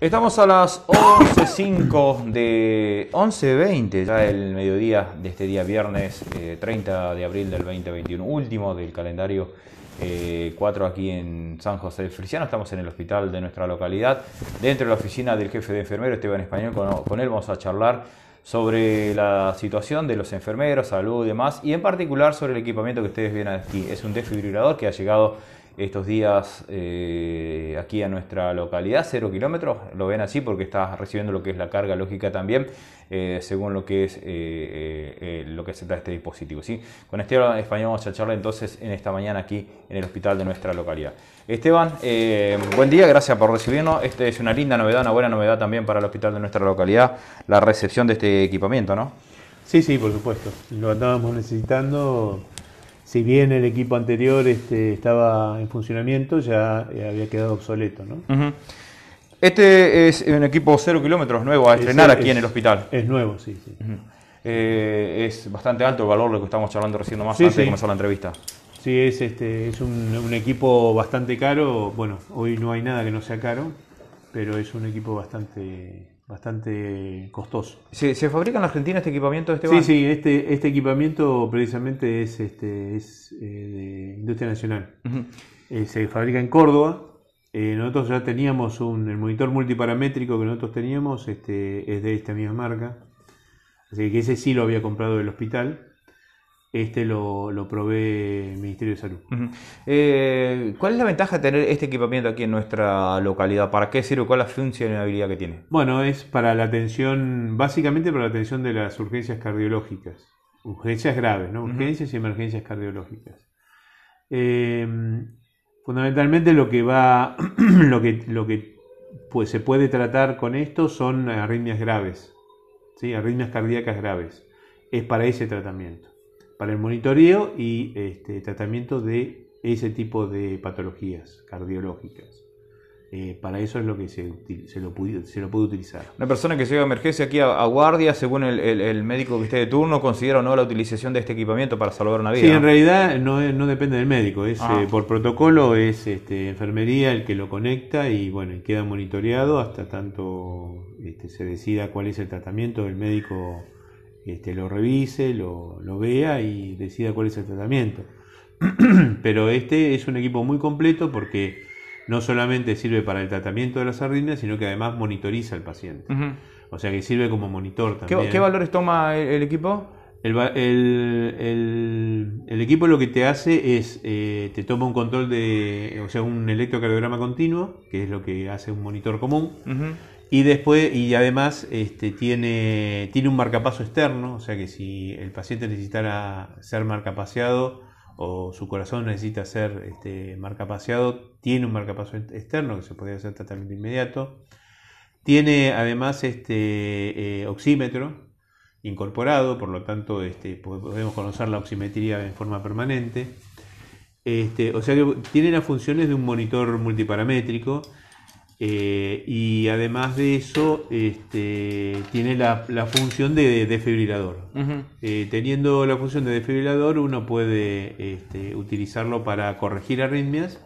Estamos a las 11.05 de 11.20, ya el mediodía de este día viernes 30 eh, de abril del 2021, último del calendario 4 eh, aquí en San José de Frisiano. Estamos en el hospital de nuestra localidad, dentro de la oficina del jefe de enfermero Esteban Español. Con, con él vamos a charlar sobre la situación de los enfermeros, salud y demás, y en particular sobre el equipamiento que ustedes vienen aquí. Es un desfibrilador que ha llegado estos días eh, aquí a nuestra localidad, cero kilómetros, lo ven así porque está recibiendo lo que es la carga lógica también, eh, según lo que es eh, lo que acepta este dispositivo. ¿sí? Con Esteban Español vamos a charlar entonces en esta mañana aquí en el hospital de nuestra localidad. Esteban, buen día, gracias por recibirnos. Esta es una linda novedad, una buena novedad también para el hospital de nuestra localidad, la recepción de este equipamiento, ¿no? Sí, sí, por supuesto. Lo estábamos necesitando si bien el equipo anterior este, estaba en funcionamiento, ya eh, había quedado obsoleto. Este es un equipo cero kilómetros nuevo a estrenar aquí en el hospital. Es nuevo, sí. sí. Eh, es bastante alto el valor de lo que estamos charlando recién más antes de comenzar la entrevista. Sí, es, este, es un, equipo bastante caro. Bueno, hoy no hay nada que no sea caro, pero es un equipo bastante bastante costoso. ¿Se, fabrica en Argentina este equipamiento? Este sí, sí, este, este equipamiento precisamente es, este, eh, de industria nacional. Eh, se fabrica en Córdoba. Eh, nosotros ya teníamos un el monitor multiparamétrico que nosotros teníamos, este, es de esta misma marca. Así que ese sí lo había comprado del hospital. Este lo, provee el Ministerio de Salud. Eh, ¿Cuál es la ventaja de tener este equipamiento aquí en nuestra localidad? ¿Para qué sirve? ¿Cuál es la funcionalidad que tiene? Bueno, es para la atención, básicamente para la atención de las urgencias cardiológicas. Urgencias graves, ¿no? Urgencias y emergencias cardiológicas. Eh, fundamentalmente lo que va, lo que, lo que pues, se puede tratar con esto son arritmias graves, ¿sí? arritmias cardíacas graves. Es para ese tratamiento para el monitoreo y este, tratamiento de ese tipo de patologías cardiológicas. Eh, para eso es lo que se, lo puede, se, lo puede, utilizar. Una persona que llega a emergencia aquí a, guardia, según el, médico que esté de turno, ¿considera o no la utilización de este equipamiento para salvar una vida? Sí, en realidad no, depende del médico. Es, ah. eh, por protocolo es este, enfermería el que lo conecta y bueno, queda monitoreado hasta tanto este, se decida cuál es el tratamiento del médico este, lo revise, lo, vea y decida cuál es el tratamiento. Pero este es un equipo muy completo porque no solamente sirve para el tratamiento de las arritmias, sino que además monitoriza al paciente. O sea que sirve como monitor también. ¿Qué, valores toma el, equipo? El, equipo lo que te hace es, eh, te toma un control de, o sea, un electrocardiograma continuo, que es lo que hace un monitor común, y después, y además este, tiene, tiene un marcapaso externo, o sea que si el paciente necesitara ser marcapaseado o su corazón necesita ser este, marcapaseado, tiene un marcapaso externo que se podría hacer tratamiento inmediato. Tiene además este eh, oxímetro incorporado, por lo tanto este, podemos conocer la oximetría en forma permanente. Este, o sea que tiene las funciones de un monitor multiparamétrico eh, y además de eso, este, tiene la, función de defibrilador. Eh, teniendo la función de defibrilador, uno puede este, utilizarlo para corregir arritmias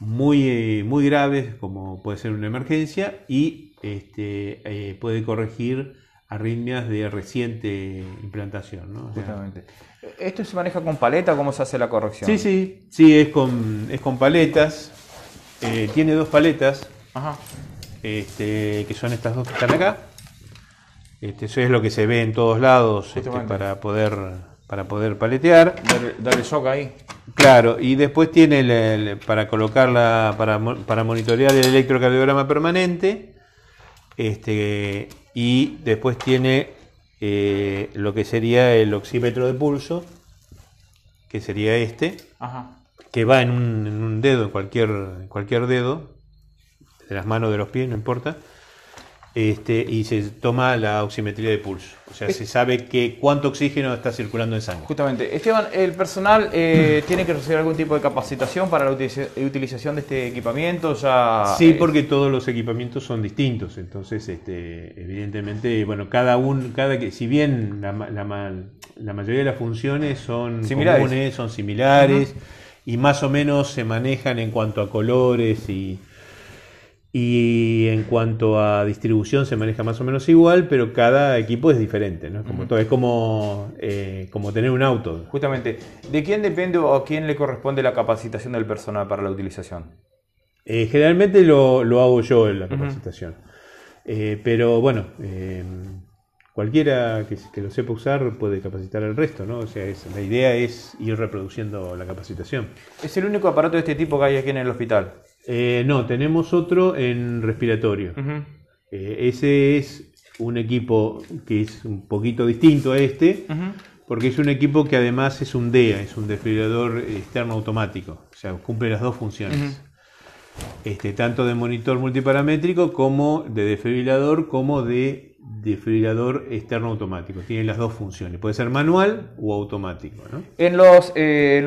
muy, eh, muy graves, como puede ser una emergencia, y este, puede corregir arritmias de reciente implantación. ¿Esto se maneja con paleta? ¿Cómo se hace la corrección? Sí, sí, sí, es es con paletas. tiene dos paletas este, que son estas dos que están acá. Este, eso es lo que se ve en todos lados este, para poder para poder paletear. darle soca ahí. Claro, y después tiene para colocarla, para, para monitorear el electrocardiograma permanente. Este, y después tiene eh, lo que sería el oxímetro de pulso, que sería este, que va en un, dedo, cualquier, cualquier dedo, de las manos, de los pies, no importa. Este, y se toma la oximetría de pulso. O sea, se sabe que cuánto oxígeno está circulando en sangre. Justamente. Esteban, ¿el personal eh, tiene que recibir algún tipo de capacitación para la utilización de este equipamiento? sí, eh, porque todos los equipamientos son distintos. Entonces, este, evidentemente, bueno, cada uno, cada que, si bien la, la, mayoría de las funciones son similares. comunes, son similares, y más o menos se manejan en cuanto a colores y y en cuanto a distribución se maneja más o menos igual, pero cada equipo es diferente, ¿no? Como es eh, como, tener un auto. Justamente, ¿de quién depende o a quién le corresponde la capacitación del personal para la utilización? Eh, generalmente lo, hago yo en la capacitación. Eh, pero bueno, cualquiera que, que, lo sepa usar puede capacitar al resto, ¿no? O sea, la idea es ir reproduciendo la capacitación. ¿Es el único aparato de este tipo que hay aquí en el hospital? Eh, no, tenemos otro en respiratorio. Eh, ese es un equipo que es un poquito distinto a este, porque es un equipo que además es un DEA, es un desfibrilador externo automático, o sea, cumple las dos funciones. Este, tanto de monitor multiparamétrico como de desfibrilador como de desfibrilador externo automático. Tiene las dos funciones. Puede ser manual o automático. Eh, ¿En, los,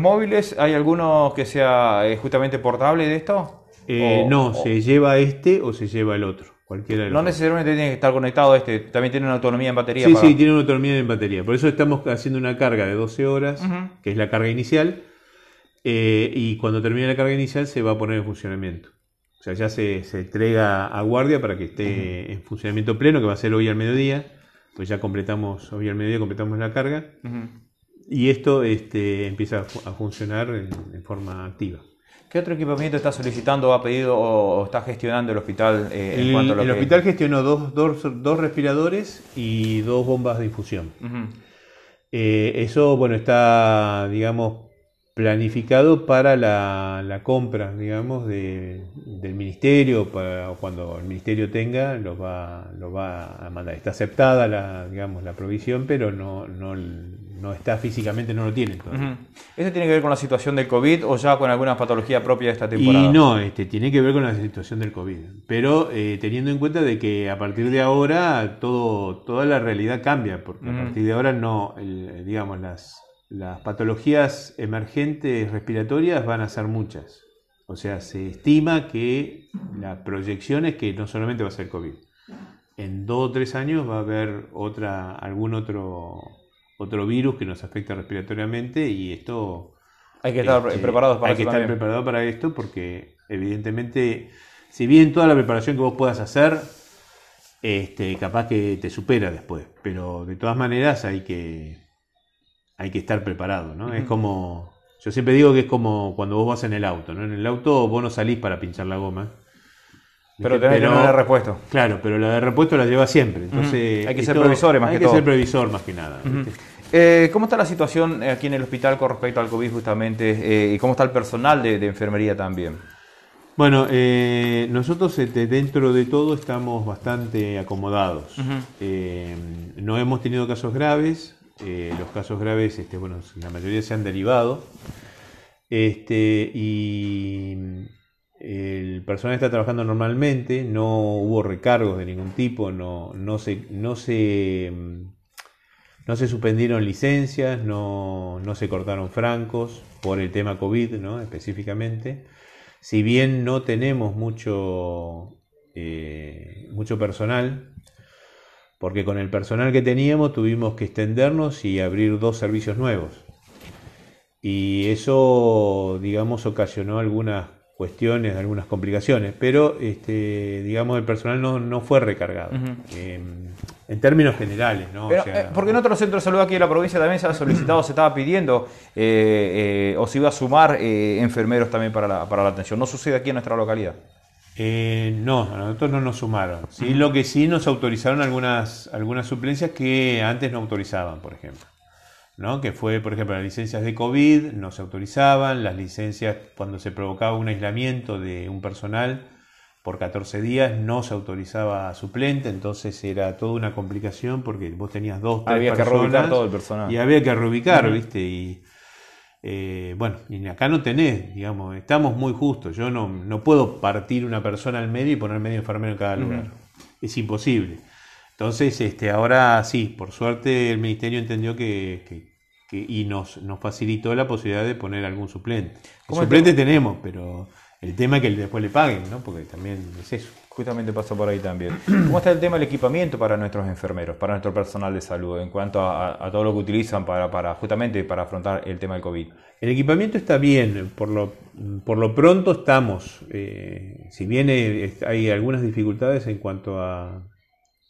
móviles hay algunos que sea justamente portable de esto? Eh, no, se lleva este o se lleva el otro. Cualquiera no necesariamente tiene que estar conectado a este, también tiene una autonomía en batería. Sí, sí, tiene una autonomía en batería. Por eso estamos haciendo una carga de 12 horas, que es la carga inicial, eh, y cuando termine la carga inicial se va a poner en funcionamiento. O sea, ya se, entrega a guardia para que esté en funcionamiento pleno, que va a ser hoy al mediodía. Pues ya completamos, hoy al mediodía completamos la carga. Y esto este, empieza a, funcionar en forma activa. ¿Qué otro equipamiento está solicitando, ha pedido o está gestionando el hospital eh, en el, cuanto a lo El hospital gestionó dos, dos, respiradores y dos bombas de infusión. Eh, eso, bueno, está, digamos, planificado para la, compra, digamos, del ministerio, para cuando el ministerio tenga, lo va, va a mandar. Está aceptada la, digamos, la provisión, pero no, no, no está físicamente, no lo tiene esto ¿Eso tiene que ver con la situación del COVID o ya con alguna patología propia de esta temporada? Y no, este, tiene que ver con la situación del COVID. Pero eh, teniendo en cuenta de que a partir de ahora todo, toda la realidad cambia, porque a partir de ahora no, digamos, las, las patologías emergentes respiratorias van a ser muchas. O sea, se estima que la proyección es que no solamente va a ser COVID. En dos o tres años va a haber otra, algún otro otro virus que nos afecta respiratoriamente y esto... Hay que estar este, preparados para Hay que estar preparados para esto porque evidentemente, si bien toda la preparación que vos puedas hacer, este, capaz que te supera después, pero de todas maneras hay que, hay que estar preparado, ¿no? Es como, yo siempre digo que es como cuando vos vas en el auto, ¿no? En el auto vos no salís para pinchar la goma. Pero tenés la de repuesto. Claro, pero la de repuesto la lleva siempre. Entonces, Hay que ser previsores Hay que ser previsor más que nada. Eh, ¿Cómo está la situación aquí en el hospital con respecto al COVID justamente? Eh, ¿Y cómo está el personal de, enfermería también? Bueno, eh, nosotros este, dentro de todo estamos bastante acomodados. no hemos tenido casos graves. los casos graves, este, bueno, la mayoría se han derivado. Este, y mm, el personal está trabajando normalmente, no hubo recargos de ningún tipo, no, no se... No se mm, no se suspendieron licencias, no, se cortaron francos por el tema COVID, ¿no? específicamente. Si bien no tenemos mucho, eh, mucho personal, porque con el personal que teníamos tuvimos que extendernos y abrir dos servicios nuevos. Y eso, digamos, ocasionó algunas cuestiones, algunas complicaciones, pero este, digamos el personal no, no fue recargado. Em, en términos generales, ¿no? Eh, porque en otros centros de salud aquí en la provincia también se ha solicitado, se estaba pidiendo, eh, eh, o se iba a sumar enfermeros también para la, para la atención. ¿No sucede aquí en nuestra localidad? no, a nosotros no nos sumaron. Sí, lo que sí nos autorizaron algunas, algunas suplencias que antes no autorizaban, por ejemplo. ¿no? que fue, por ejemplo, las licencias de COVID no se autorizaban, las licencias cuando se provocaba un aislamiento de un personal por 14 días no se autorizaba a suplente, entonces era toda una complicación porque vos tenías dos, había que reubicar todo el personal. Y había que reubicar, ¿viste? Y eh, bueno, y acá no tenés, digamos, estamos muy justos. Yo no, puedo partir una persona al medio y poner medio enfermero en cada lugar. Es imposible. Entonces, este, ahora sí, por suerte el ministerio entendió que y nos, nos facilitó la posibilidad de poner algún suplente. El suplente tenemos, pero el tema es que después le paguen, ¿no? Porque también es eso. Justamente pasó por ahí también. ¿Cómo está el tema del equipamiento para nuestros enfermeros, para nuestro personal de salud, en cuanto a, todo lo que utilizan para, para, justamente para afrontar el tema del COVID? El equipamiento está bien, por lo, por lo pronto estamos. Eh, si bien hay algunas dificultades en cuanto a,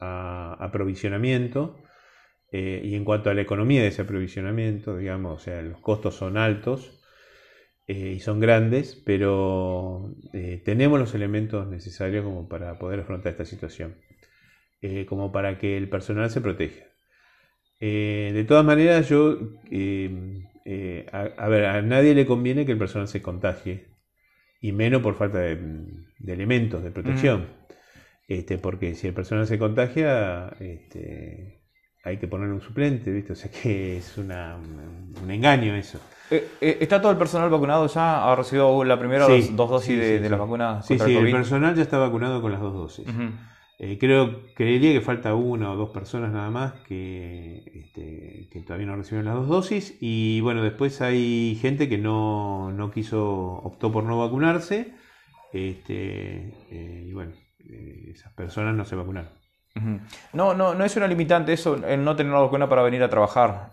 a aprovisionamiento, eh, y en cuanto a la economía de ese aprovisionamiento, digamos, o sea, los costos son altos eh, y son grandes, pero eh, tenemos los elementos necesarios como para poder afrontar esta situación, como para que el personal se proteja. de todas maneras, yo, a, ver, a nadie le conviene que el personal se contagie, y menos por falta de, elementos de protección, mm. este, porque si el personal se contagia, este, hay que poner un suplente, ¿viste? O sea que es una, un engaño eso. Eh, eh, ¿Está todo el personal vacunado ya? ¿Ha recibido la primera dos, dosis de, las vacunas? Sí, sí, el, personal ya está vacunado con las dos dosis. Eh, creo, creería que falta una o dos personas nada más este, que, todavía no recibieron las dos dosis. Y bueno, después hay gente que no, quiso, optó por no vacunarse. Este, y bueno, esas personas no se vacunaron. No, no, no es una limitante eso, el no tener la vacuna para venir a trabajar.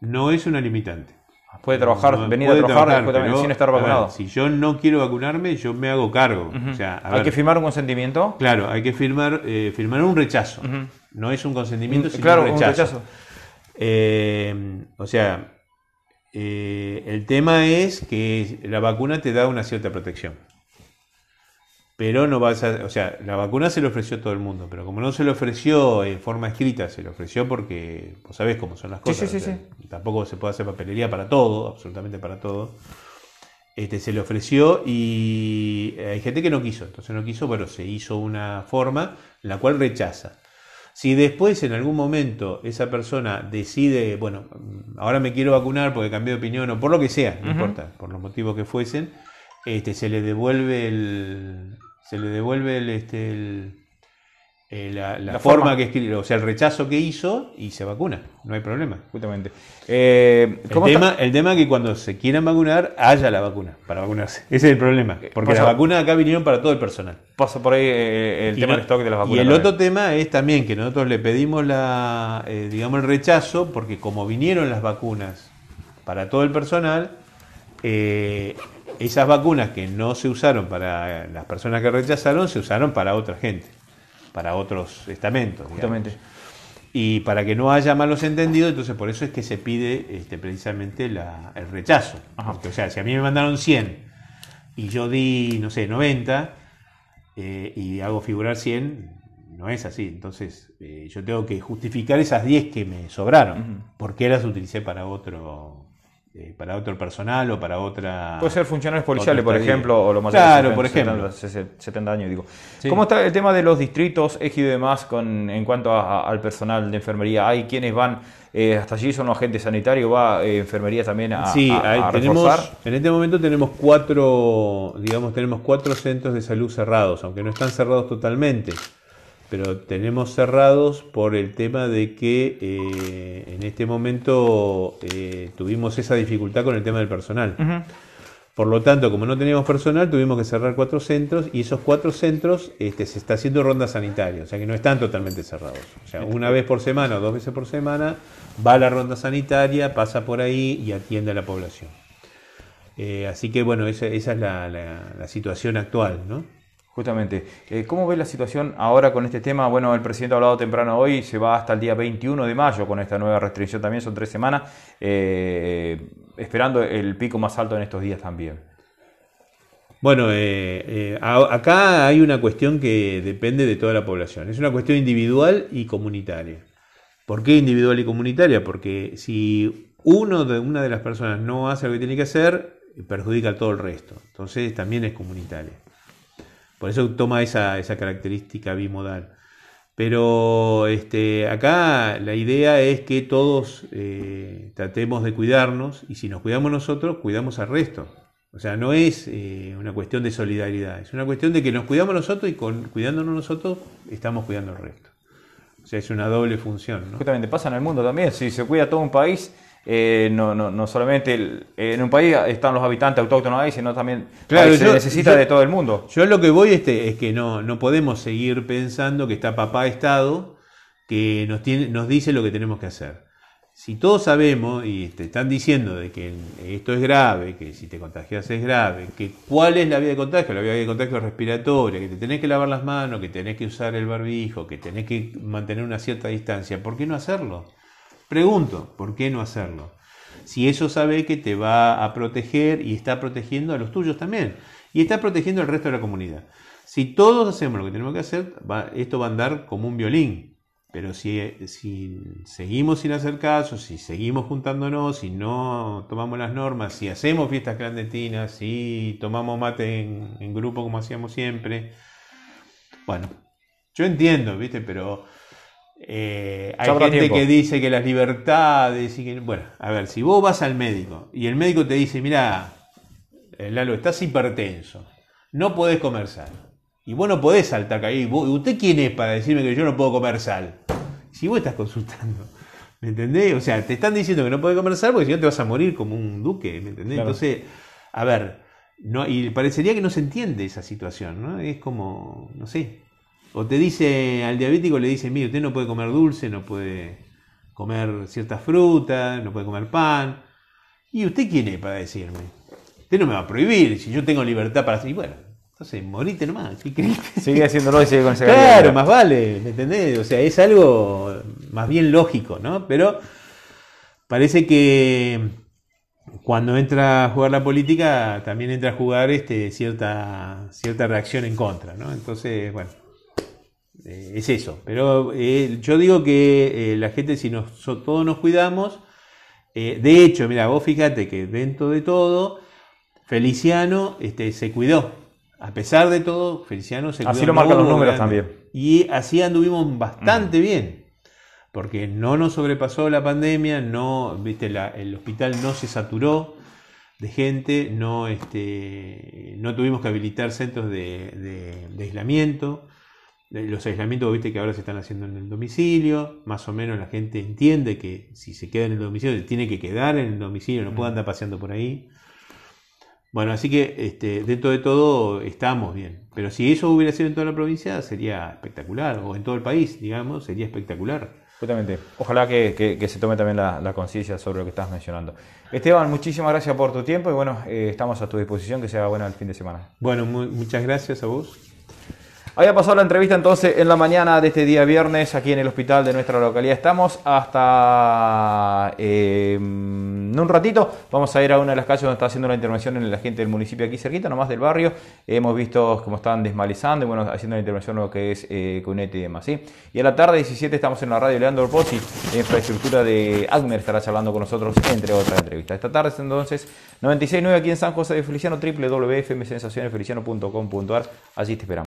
No es una limitante. Ah, puede trabajar, venir a trabajar, sin estar vacunado. si yo no quiero vacunarme, yo me hago cargo. ¿Hay que firmar un consentimiento? Claro, hay que firmar, eh, firmar un rechazo. No es un consentimiento, mm, sino un rechazo. Eh, o sea, eh, el tema es que la vacuna te da una cierta protección pero no va a, o sea, la vacuna se le ofreció a todo el mundo, pero como no se le ofreció en forma escrita, se le ofreció porque vos sabés cómo son las cosas. Sí, tampoco se puede hacer papelería para todo, absolutamente para todo. Este, se le ofreció y hay gente que no quiso, entonces no quiso, pero se hizo una forma la cual rechaza. Si después en algún momento esa persona decide, bueno, ahora me quiero vacunar porque cambié de opinión o por lo que sea, no importa, por los motivos que fuesen, este, se le devuelve el, se le devuelve el, este, eh, la, forma, que escribió, o sea, el rechazo que hizo y se vacuna, no hay problema. Justamente. Eh, el, tema, es que cuando se quieran vacunar, haya la vacuna para vacunarse. Ese es el problema, eh, porque las vacunas acá vinieron para todo el personal. Pasa por ahí el tema del stock de las vacunas. Y el otro tema es también que nosotros le pedimos la, digamos, el rechazo, porque como vinieron las vacunas para todo el personal, esas vacunas que no se usaron para las personas que rechazaron, se usaron para otra gente, para otros estamentos. Justamente. Y para que no haya malos entendidos, entonces por eso es que se pide este, precisamente el rechazo. o sea, si a mí me mandaron 100 y yo di, no sé, 90 eh, y hago figurar 100, no es así. Entonces eh, yo tengo que justificar esas 10 que me sobraron, porque las utilicé para otro eh, para otro personal o para otra. Puede ser funcionarios policiales, por ejemplo, o lo más Claro, por ejemplo. 70, años, digo. ¿Cómo está el tema de los distritos, ejido y demás, con, en cuanto al personal de enfermería? ¿Hay quienes van eh, hasta allí, son agentes sanitarios, va eh, enfermería también a. Sí, a, tenemos, en este momento tenemos cuatro, digamos, tenemos cuatro centros de salud cerrados, aunque no están cerrados totalmente pero tenemos cerrados por el tema de que eh, en este momento eh, tuvimos esa dificultad con el tema del personal. Por lo tanto, como no teníamos personal, tuvimos que cerrar cuatro centros y esos cuatro centros este, se está haciendo ronda sanitaria, o sea que no están totalmente cerrados. O sea, una vez por semana o dos veces por semana va la ronda sanitaria, pasa por ahí y atiende a la población. Eh, así que bueno, esa, es la situación actual, ¿no? Justamente. Eh, ¿Cómo ves la situación ahora con este tema? Bueno, el presidente ha hablado temprano hoy, se va hasta el día 21 de mayo con esta nueva restricción también, son tres semanas, eh, esperando el pico más alto en estos días también. Bueno, eh, acá hay una cuestión que depende de toda la población. Es una cuestión individual y comunitaria. ¿Por qué individual y comunitaria? Porque si uno de, una de las personas no hace lo que tiene que hacer, perjudica a todo el resto. Entonces también es comunitaria. Por eso toma esa, esa característica bimodal. Pero este, acá la idea es que todos eh, tratemos de cuidarnos y si nos cuidamos nosotros, cuidamos al resto. O sea, no es eh, una cuestión de solidaridad, es una cuestión de que nos cuidamos nosotros y con, cuidándonos nosotros estamos cuidando al resto. O sea, es una doble función. Justamente pasa en el mundo también, si se cuida todo un país, eh, no, no, no solamente en un país están los habitantes autóctonos ahí, sino también se necesita de todo el mundo. Yo lo que voy este, es que no, no podemos seguir pensando que está papá Estado que nos, tiene, nos dice lo que tenemos que hacer. Si todos sabemos y te este, están diciendo de que esto es grave, que si te contagias es grave, que cuál es la vía de contagio, la vía de contagio respiratoria, que te tenés que lavar las manos, que tenés que usar el barbijo, que tenés que mantener una cierta distancia, ¿por qué no hacerlo? Pregunto, ¿por qué no hacerlo? Si eso sabe que te va a proteger y está protegiendo a los tuyos también, y está protegiendo al resto de la comunidad. Si todos hacemos lo que tenemos que hacer, esto va a andar como un violín. Pero si, si seguimos sin hacer caso, si seguimos juntándonos, si no tomamos las normas, si hacemos fiestas clandestinas, si tomamos mate en, en grupo como hacíamos siempre, bueno, yo entiendo, ¿viste? Pero eh, hay gente que dice que las libertades y Bueno, a ver, si vos vas al médico y el médico te dice, mira, eh, Lalo, estás hipertenso, no podés comer sal. Y vos no podés saltar caí. ¿Usted quién es para decirme que yo no puedo comer sal? Si vos estás consultando, ¿me entendés? O sea, te están diciendo que no podés comer sal porque si no te vas a morir como un duque, ¿me entendés? Entonces, a ver, no, y parecería que no se entiende esa situación, ¿no? Es como, no sé, o te dice al diabético, le dice, mire, usted no puede comer dulce, no puede comer ciertas frutas, no puede comer pan. ¿Y usted quién es para decirme? Usted no me va a prohibir si yo tengo libertad para hacer. Bueno, entonces morite nomás. ¿qué crees? Sigue haciéndolo y sigue con esa Claro, más vale, ¿me entendés? O sea, es algo más bien lógico, ¿no? Pero parece que cuando entra a jugar la política también entra a jugar este, cierta, cierta reacción en contra, ¿no? Entonces, bueno. Eh, es eso. Pero eh, yo digo que eh, la gente, si nos, todos nos cuidamos, de hecho, mira, vos fíjate que dentro de todo, Feliciano este, se cuidó. A pesar de todo, Feliciano se cuidó. Así lo marcan los números también. Y así anduvimos bastante mm. bien. Porque no nos sobrepasó la pandemia, no, viste, la, el hospital no se saturó de gente, no, este, no tuvimos que habilitar centros de aislamiento. Los aislamientos, viste que ahora se están haciendo en el domicilio, más o menos la gente entiende que si se queda en el domicilio, se tiene que quedar en el domicilio, no puede andar paseando por ahí. Bueno, así que este, dentro de todo estamos bien. Pero si eso hubiera sido en toda la provincia, sería espectacular. O en todo el país, digamos, sería espectacular. Justamente. Ojalá que, se tome también la, conciencia sobre lo que estás mencionando. Esteban, muchísimas gracias por tu tiempo y bueno, eh, estamos a tu disposición. Que sea bueno el fin de semana. Bueno, muchas gracias a vos. Había pasado la entrevista entonces en la mañana de este día viernes aquí en el hospital de nuestra localidad. Estamos hasta em, un ratito. Vamos a ir a una de las calles donde está haciendo la intervención en la gente del municipio aquí cerquita, nomás del barrio. Hemos visto cómo están desmalizando y bueno, haciendo la intervención lo que es eh, Cunete y demás. ¿sí? Y a la tarde 17 estamos en la radio Leandro Pozzi, de infraestructura de Agner, estará hablando con nosotros entre otras entrevistas. Esta tarde entonces 969 aquí en San José de Feliciano, www.fmsensacionesfeliciano.com.ar. Allí te esperamos.